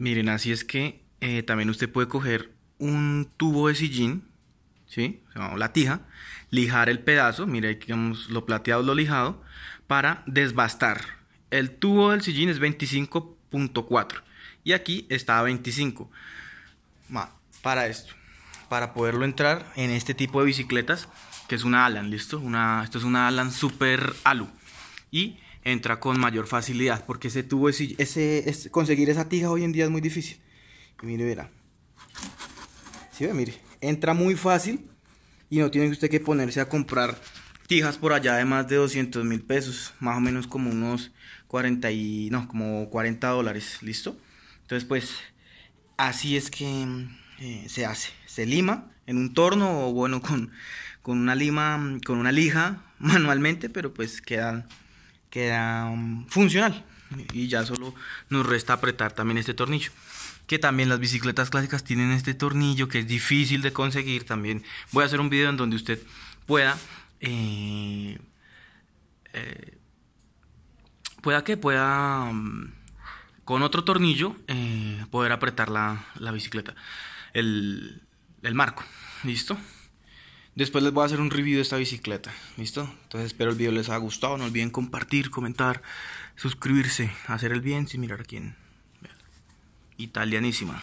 Miren, así es que eh, también usted puede coger un tubo de sillín, ¿sí? O la tija, lijar el pedazo, mire, hemos lo plateado, lo lijado, para desbastar. El tubo del sillín es 25.4 y aquí está 25. Para esto, para poderlo entrar en este tipo de bicicletas, que es una Alan, ¿listo? Una, esto es una Alan Super Alu. Y entra con mayor facilidad, porque ese tubo, ese, conseguir esa tija hoy en día es muy difícil. mire, verá. ve, mire. Entra muy fácil y no tiene usted que ponerse a comprar tijas por allá de más de 200 mil pesos, más o menos como unos 40 y, no, como 40 dólares, ¿listo? Entonces, pues, así es que eh, se hace. Se lima en un torno o bueno, con, con una lima, con una lija manualmente, pero pues quedan queda um, funcional y ya solo nos resta apretar también este tornillo que también las bicicletas clásicas tienen este tornillo que es difícil de conseguir también voy a hacer un video en donde usted pueda eh, eh, pueda que pueda um, con otro tornillo eh, poder apretar la, la bicicleta el, el marco listo Después les voy a hacer un review de esta bicicleta, ¿listo? Entonces espero el video les haya gustado, no olviden compartir, comentar, suscribirse, hacer el bien sin mirar a quién. Italianísima.